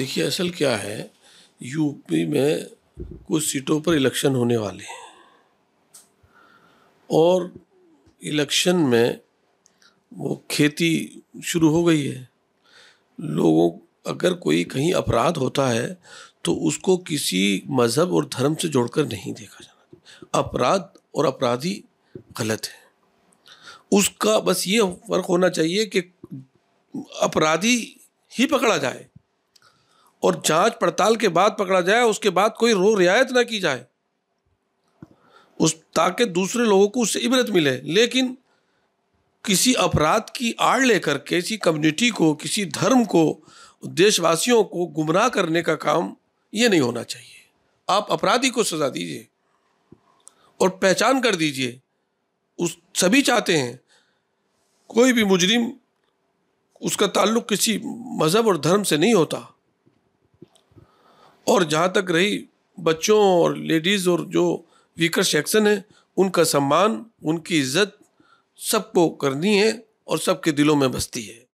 देखिए असल क्या है यूपी में कुछ सीटों पर इलेक्शन होने वाले हैं और इलेक्शन में वो खेती शुरू हो गई है लोगों अगर कोई कहीं अपराध होता है तो उसको किसी मज़हब और धर्म से जोड़कर नहीं देखा जाना अपराध और अपराधी गलत है उसका बस ये फ़र्क होना चाहिए कि अपराधी ही पकड़ा जाए और जांच पड़ताल के बाद पकड़ा जाए उसके बाद कोई रो रियायत ना की जाए उस ताकि दूसरे लोगों को उससे इबरत मिले लेकिन किसी अपराध की आड़ लेकर के किसी कम्युनिटी को किसी धर्म को देशवासियों को गुमराह करने का काम ये नहीं होना चाहिए आप अपराधी को सज़ा दीजिए और पहचान कर दीजिए उस सभी चाहते हैं कोई भी मुजरिम उसका ताल्लुक किसी मज़हब और धर्म से नहीं होता और जहाँ तक रही बच्चों और लेडीज़ और जो वीकर सेक्शन है उनका सम्मान उनकी इज्जत सबको करनी है और सबके दिलों में बसती है